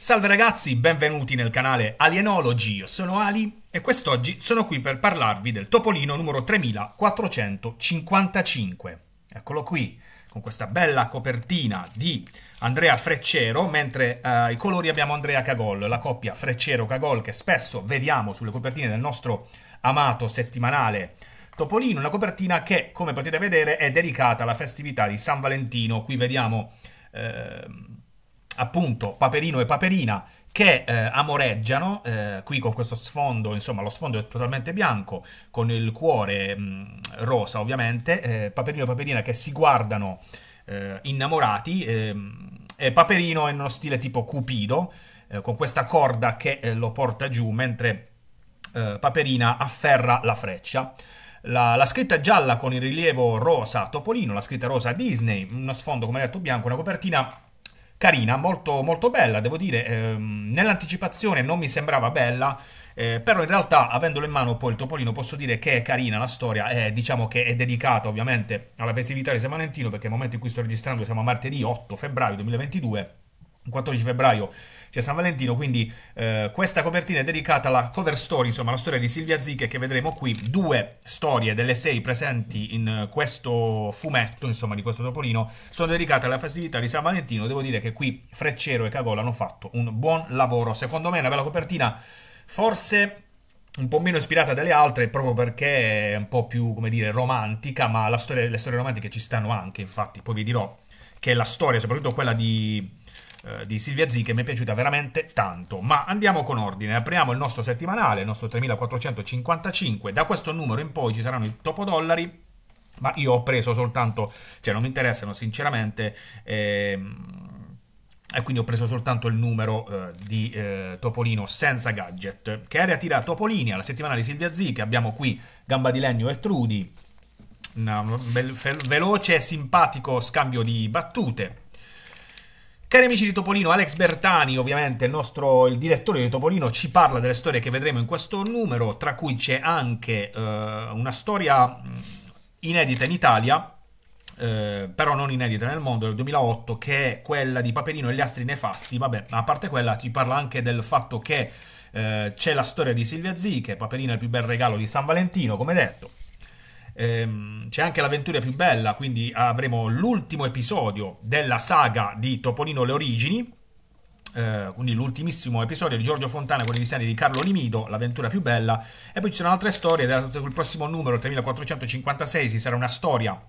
Salve ragazzi, benvenuti nel canale Alienology, io sono Ali e quest'oggi sono qui per parlarvi del topolino numero 3455. Eccolo qui, con questa bella copertina di Andrea Freccero, mentre eh, ai colori abbiamo Andrea Cagol, la coppia Freccero-Cagol che spesso vediamo sulle copertine del nostro amato settimanale Topolino, una copertina che, come potete vedere, è dedicata alla festività di San Valentino. Qui vediamo... Eh, appunto Paperino e Paperina che eh, amoreggiano, eh, qui con questo sfondo, insomma lo sfondo è totalmente bianco, con il cuore mh, mm, rosa ovviamente, eh, Paperino e Paperina che si guardano eh, innamorati, ehm, e Paperino è uno stile tipo Cupido, eh, con questa corda che eh, lo porta giù, mentre Paperina afferra la freccia. La, la, scritta gialla con il rilievo rosa Topolino, la scritta rosa Disney, uno sfondo come detto bianco, una copertina carina, molto, molto bella, devo dire, ehm, nell'anticipazione non mi sembrava bella, eh, però in realtà avendolo in mano poi il topolino posso dire che è carina la storia, eh, diciamo che è dedicata ovviamente alla festività di San Valentino perché nel momento in cui sto registrando siamo a martedì 8 febbraio 2022 14 febbraio c'è San Valentino, quindi eh, questa copertina è dedicata alla cover story, insomma la storia di Silvia Zicche che vedremo qui, due storie delle sei presenti in eh, questo fumetto, insomma di questo topolino, sono dedicate alla festività di San Valentino, devo dire che qui Freccero e Cagola hanno fatto un buon lavoro, secondo me è una bella copertina, forse un po' meno ispirata dalle altre proprio perché è un po' più, come dire, romantica, ma storia, le storie romantiche ci stanno anche, infatti poi vi dirò che la storia, soprattutto quella di eh, di Silvia Z che mi è piaciuta veramente tanto. Ma andiamo con ordine, apriamo il nostro settimanale, il nostro 3455, da questo numero in poi ci saranno i topodollari, ma io ho preso soltanto, cioè non mi interessano sinceramente... Ehm, e quindi ho preso soltanto il numero eh, di eh, Topolino senza gadget, che era tira Topolini alla settimana di Silvia Z, che abbiamo qui Gamba di Legno e Trudi, un veloce e simpatico scambio di battute, Cari amici di Topolino, Alex Bertani, ovviamente il nostro il direttore di Topolino, ci parla delle storie che vedremo in questo numero, tra cui c'è anche eh, una storia mm, inedita in Italia, eh, però non inedita nel mondo, del 2008, che è quella di Paperino e gli astri nefasti. Vabbè, a parte quella, ci parla anche del fatto che eh, c'è la storia di Silvia Zì, che Paperino è il più bel regalo di San Valentino, come detto ehm, c'è anche l'avventura più bella, quindi avremo l'ultimo episodio della saga di Topolino le origini, eh, quindi l'ultimissimo episodio di Giorgio Fontana con i disegni di Carlo Limido, l'avventura più bella, e poi ci sono altre storie, il prossimo numero, 3456, ci sarà una storia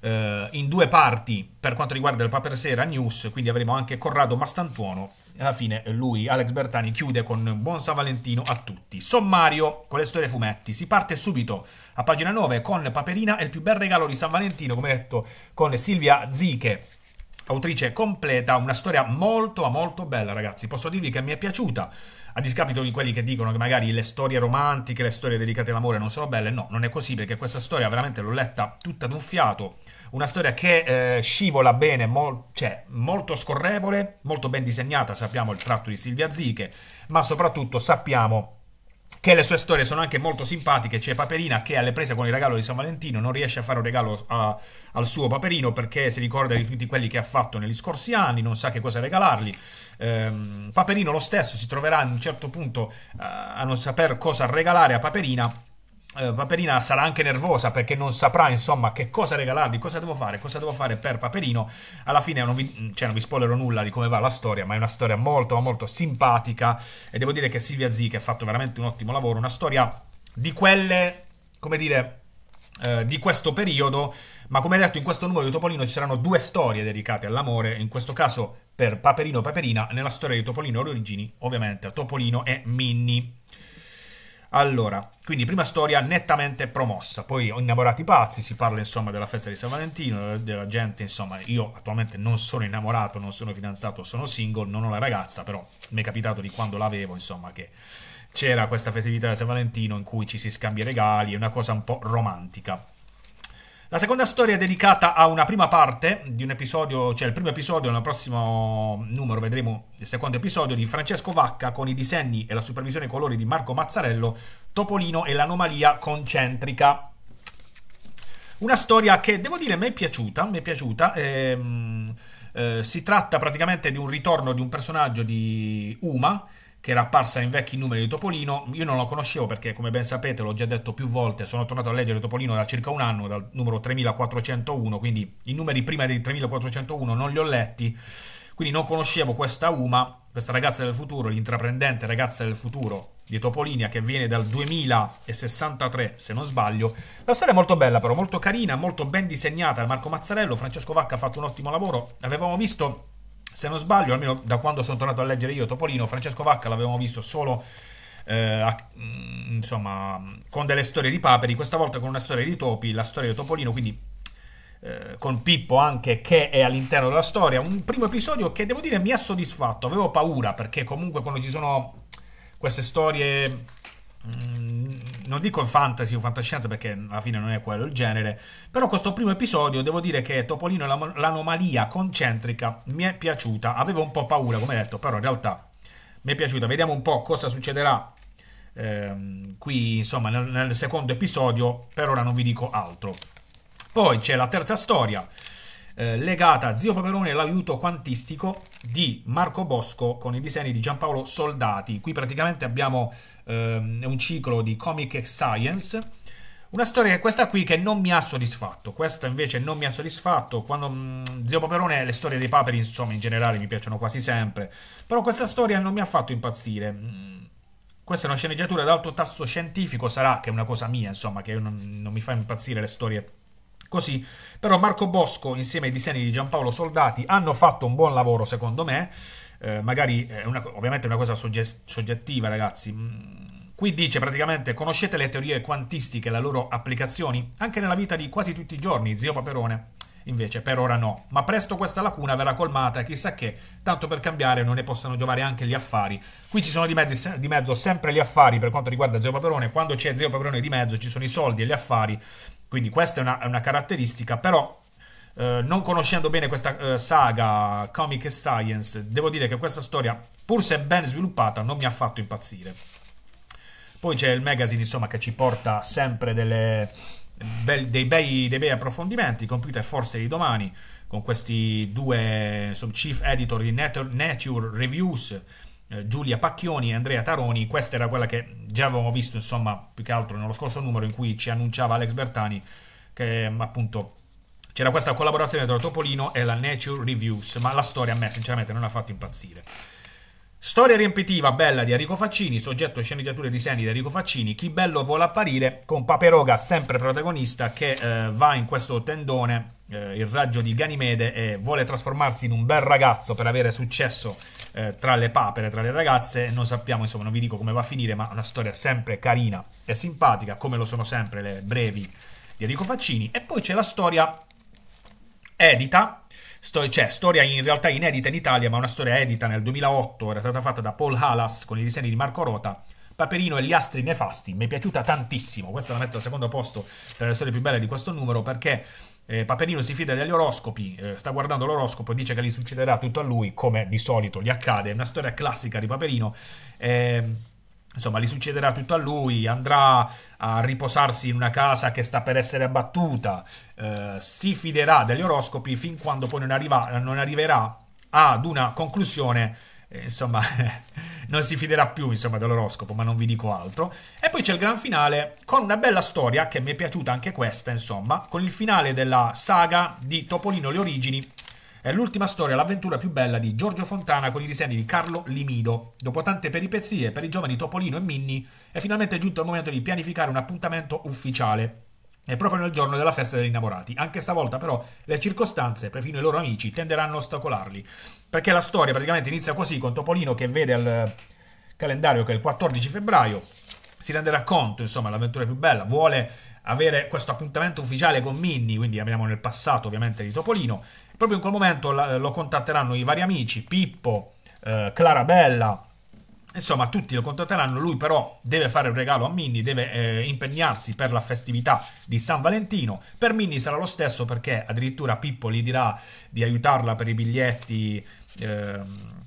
eh, in due parti per quanto riguarda il Paper Sera News, quindi avremo anche Corrado Mastantuono. Alla fine lui, Alex Bertani, chiude con buon San Valentino a tutti. Sommario con le storie fumetti. Si parte subito a pagina 9 con Paperina e il più bel regalo di San Valentino, come detto, con Silvia Ziche autrice completa, una storia molto molto bella ragazzi, posso dirvi che mi è piaciuta, a discapito di quelli che dicono che magari le storie romantiche, le storie dedicate all'amore non sono belle, no, non è così perché questa storia veramente l'ho letta tutta d'un fiato, una storia che eh, scivola bene, mol cioè molto scorrevole, molto ben disegnata, sappiamo il tratto di Silvia Ziche, ma soprattutto sappiamo che le sue storie sono anche molto simpatiche. C'è Paperina che alle prese con il regalo di San Valentino non riesce a fare un regalo a, al suo Paperino perché si ricorda di tutti quelli che ha fatto negli scorsi anni, non sa che cosa regalargli. Ehm, Paperino lo stesso si troverà a un certo punto eh, a non saper cosa regalare a Paperina eh, Paperina sarà anche nervosa perché non saprà insomma che cosa regalargli, cosa devo fare, cosa devo fare per Paperino. Alla fine non vi, cioè, non vi spoilerò nulla di come va la storia, ma è una storia molto ma molto simpatica e devo dire che Silvia Zic ha fatto veramente un ottimo lavoro, una storia di quelle, come dire, eh, di questo periodo, ma come detto in questo numero di Topolino ci saranno due storie dedicate all'amore, in questo caso per Paperino e Paperina, nella storia di Topolino e le origini ovviamente Topolino e Minnie. Allora, quindi prima storia nettamente promossa, poi innamorati pazzi, si parla insomma della festa di San Valentino, della gente, insomma, io attualmente non sono innamorato, non sono fidanzato, sono single, non ho la ragazza, però mi è capitato di quando l'avevo, insomma, che c'era questa festività di San Valentino in cui ci si scambia regali, è una cosa un po' romantica. La seconda storia è dedicata a una prima parte di un episodio, cioè il primo episodio, nel prossimo numero vedremo il secondo episodio di Francesco Vacca con i disegni e la supervisione colori di Marco Mazzarello, Topolino e l'anomalia concentrica. Una storia che devo dire mi è piaciuta, mi è piaciuta. Ehm, eh, si tratta praticamente di un ritorno di un personaggio di Uma che era apparsa in vecchi numeri di Topolino. Io non lo conoscevo perché, come ben sapete, l'ho già detto più volte, sono tornato a leggere Topolino da circa un anno, dal numero 3401, quindi i numeri prima del 3401 non li ho letti, quindi non conoscevo questa Uma, questa ragazza del futuro, l'intraprendente ragazza del futuro di Topolinia che viene dal 2063 se non sbaglio la storia è molto bella però molto carina molto ben disegnata Marco Mazzarello Francesco Vacca ha fatto un ottimo lavoro avevamo visto se non sbaglio, almeno da quando sono tornato a leggere io Topolino, Francesco Vacca l'avevamo visto solo eh, mm, insomma, con delle storie di paperi, questa volta con una storia di topi, la storia di Topolino, quindi eh, con Pippo anche che è all'interno della storia. Un primo episodio che devo dire mi ha soddisfatto, avevo paura perché comunque quando ci sono queste storie mm, non dico fantasy o fantascienza perché alla fine non è quello il genere, però questo primo episodio devo dire che Topolino e l'anomalia concentrica mi è piaciuta, avevo un po' paura come detto, però in realtà mi è piaciuta, vediamo un po' cosa succederà ehm, qui insomma nel, nel secondo episodio, per ora non vi dico altro. Poi c'è la terza storia eh, legata a Zio Paperone e l'aiuto quantistico di Marco Bosco con i disegni di Giampaolo Soldati. Qui praticamente abbiamo ehm, un ciclo di comic science. Una storia che questa qui che non mi ha soddisfatto, questa invece non mi ha soddisfatto, quando mh, mm, Zio Paperone, le storie dei paperi insomma in generale mi piacciono quasi sempre, però questa storia non mi ha fatto impazzire. Mm, questa è una sceneggiatura ad alto tasso scientifico, sarà che è una cosa mia insomma, che non, non mi fa impazzire le storie così. Però Marco Bosco insieme ai disegni di Giampaolo Soldati hanno fatto un buon lavoro secondo me, eh, magari eh, è una, ovviamente è una cosa soggettiva ragazzi. Mm, qui dice praticamente conoscete le teorie quantistiche e le loro applicazioni anche nella vita di quasi tutti i giorni, zio Paperone. Invece per ora no, ma presto questa lacuna verrà colmata, chissà che, tanto per cambiare non ne possano giovare anche gli affari. Qui ci sono di mezzo, di mezzo sempre gli affari per quanto riguarda Zio Paperone, quando c'è Zio Paperone di mezzo ci sono i soldi e gli affari, quindi questa è una, è una caratteristica, però Uh, non conoscendo bene questa uh, saga Comic Science, devo dire che questa storia, pur se ben sviluppata, non mi ha fatto impazzire. Poi c'è il magazine, insomma, che ci porta sempre delle, Be- dei, bei, dei bei approfondimenti, computer forse di domani, con questi due sub chief editor di Nature Reviews, eh, Giulia Pacchioni e Andrea Taroni. Questa era quella che già avevamo visto, insomma, più che altro nello scorso numero in cui ci annunciava Alex Bertani che mm, appunto c'era questa collaborazione tra Topolino e la Nature Reviews, ma la storia a me sinceramente non ha fatto impazzire. Storia riempitiva bella di Enrico Faccini, soggetto sceneggiature di disegni di Enrico Faccini, Chi bello vuole apparire, con Paperoga sempre protagonista che eh, va in questo tendone, eh, il raggio di Ganimede, e vuole trasformarsi in un bel ragazzo per avere successo eh, tra le papere, tra le ragazze, non sappiamo, insomma, non vi dico come va a finire, ma una storia sempre carina e simpatica, come lo sono sempre le brevi di Enrico Faccini. E poi c'è la storia edita Sto- cioè, storia in realtà inedita in Italia, ma una storia edita nel 2008, era stata fatta da Paul Halas con i disegni di Marco Rota. Paperino e gli astri nefasti, mi è piaciuta tantissimo, questa la metto al secondo posto tra le storie più belle di questo numero perché eh, Paperino si fida degli oroscopi, eh, sta guardando l'oroscopo e dice che gli succederà tutto a lui, come di solito gli accade, è una storia classica di Paperino. Eh, Insomma, gli succederà tutto a lui, andrà a riposarsi in una casa che sta per essere abbattuta, eh, si fiderà degli oroscopi fin quando poi non, arriva, non arriverà ad una conclusione eh, insomma, non si fiderà più insomma, dell'oroscopo, ma non vi dico altro. E poi c'è il gran finale con una bella storia che mi è piaciuta anche questa, insomma, con il finale della saga di Topolino le origini è l'ultima storia, l'avventura più bella di Giorgio Fontana con i disegni di Carlo Limido. Dopo tante peripezie per i giovani Topolino e Minni, è finalmente giunto il momento di pianificare un appuntamento ufficiale. È proprio nel giorno della festa degli innamorati. Anche stavolta, però, le circostanze, perfino i loro amici, tenderanno a ostacolarli. Perché la storia praticamente inizia così, con Topolino che vede al eh, calendario che è il 14 febbraio, si renderà conto, insomma, l'avventura più bella, vuole avere questo appuntamento ufficiale con Minnie, quindi andiamo nel passato ovviamente di Topolino, Proprio in quel momento eh, lo contatteranno i vari amici, Pippo, eh, Clarabella, insomma tutti lo contatteranno, lui però deve fare un regalo a Minnie, deve eh, impegnarsi per la festività di San Valentino, per Minnie sarà lo stesso perché addirittura Pippo gli dirà di aiutarla per i biglietti... Eh,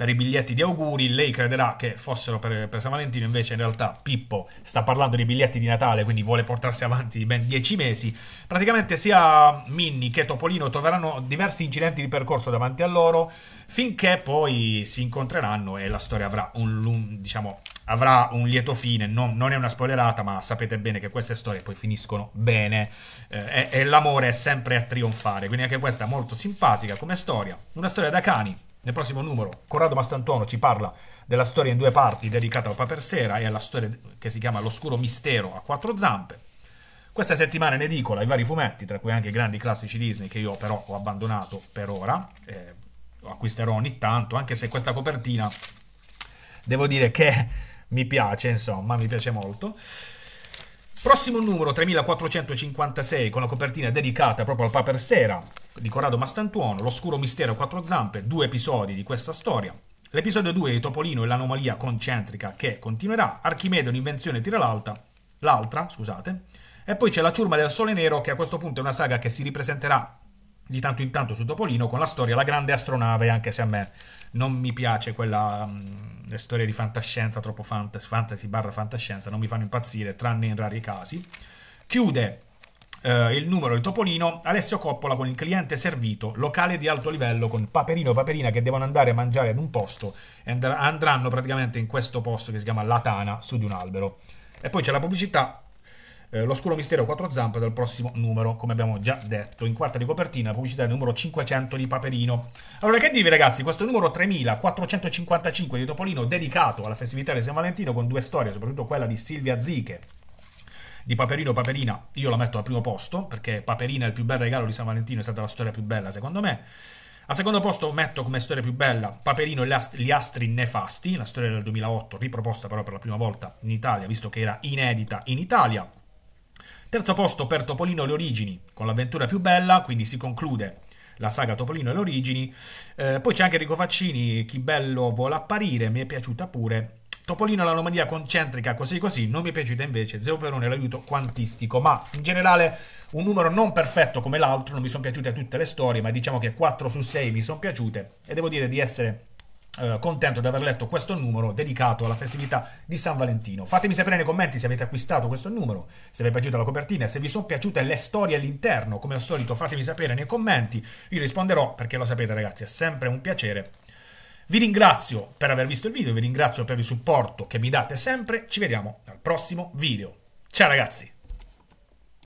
per i biglietti di auguri, lei crederà che fossero per, per, San Valentino, invece in realtà Pippo sta parlando di biglietti di Natale, quindi vuole portarsi avanti ben 10 mesi. Praticamente sia Minnie che Topolino troveranno diversi incidenti di percorso davanti a loro, finché poi si incontreranno e la storia avrà un, un, diciamo, avrà un lieto fine, non, non, è una spoilerata, ma sapete bene che queste storie poi finiscono bene eh, e, e l'amore è sempre a trionfare, quindi anche questa è molto simpatica come storia, una storia da cani nel prossimo numero Corrado Mastantuono ci parla della storia in due parti dedicata al Paper Sera e alla storia che si chiama L'oscuro mistero a quattro zampe. Questa settimana in edicola i vari fumetti, tra cui anche i grandi classici Disney che io però ho abbandonato per ora, eh, acquisterò ogni tanto, anche se questa copertina devo dire che mi piace, insomma, mi piace molto. Prossimo numero 3456 con la copertina dedicata proprio al Paper Sera di Corrado Mastantuono, L'oscuro mistero quattro zampe, due episodi di questa storia. L'episodio 2 di Topolino e l'anomalia concentrica che continuerà, Archimede un'invenzione tira l'alta, l'altra, scusate, e poi c'è la ciurma del sole nero che a questo punto è una saga che si ripresenterà di tanto in tanto su Topolino con la storia La grande astronave, anche se a me non mi piace quella mh, mm, le storie di fantascienza, troppo fantasy, fantasy barra fantascienza, non mi fanno impazzire, tranne in rari casi. Chiude eh, il numero il Topolino, Alessio Coppola con il cliente servito, locale di alto livello con Paperino e Paperina che devono andare a mangiare ad un posto e and andranno praticamente in questo posto che si chiama La Tana su di un albero. E poi c'è la pubblicità eh, l'oscuro mistero quattro zampe del prossimo numero, come abbiamo già detto. In quarta di copertina, pubblicità del numero 500 di Paperino. Allora, che dirvi ragazzi, questo numero 3455 di Topolino, dedicato alla festività di San Valentino, con due storie, soprattutto quella di Silvia Ziche di Paperino Paperina io la metto al primo posto, perché Paperina è il più bel regalo di San Valentino, è stata la storia più bella secondo me. Al secondo posto metto come storia più bella Paperino e gli astri nefasti, la storia del 2008, riproposta però per la prima volta in Italia, visto che era inedita in Italia. Terzo posto per Topolino e le origini, con l'avventura più bella, quindi si conclude la saga Topolino e le origini. Eh, poi c'è anche Rico Faccini, Chi bello vuole apparire, mi è piaciuta pure, Topolino l'anomalia concentrica, così così, non mi è piaciuta invece Zeo Perone l'aiuto quantistico, ma in generale un numero non perfetto come l'altro, non mi sono piaciute tutte le storie, ma diciamo che 4 su 6 mi sono piaciute e devo dire di essere eh, contento di aver letto questo numero dedicato alla festività di San Valentino. Fatemi sapere nei commenti se avete acquistato questo numero, se vi è piaciuta la copertina, se vi sono piaciute le storie all'interno, come al solito fatemi sapere nei commenti, io risponderò perché lo sapete ragazzi, è sempre un piacere vi ringrazio per aver visto il video, vi ringrazio per il supporto che mi date sempre, ci vediamo al prossimo video. Ciao ragazzi!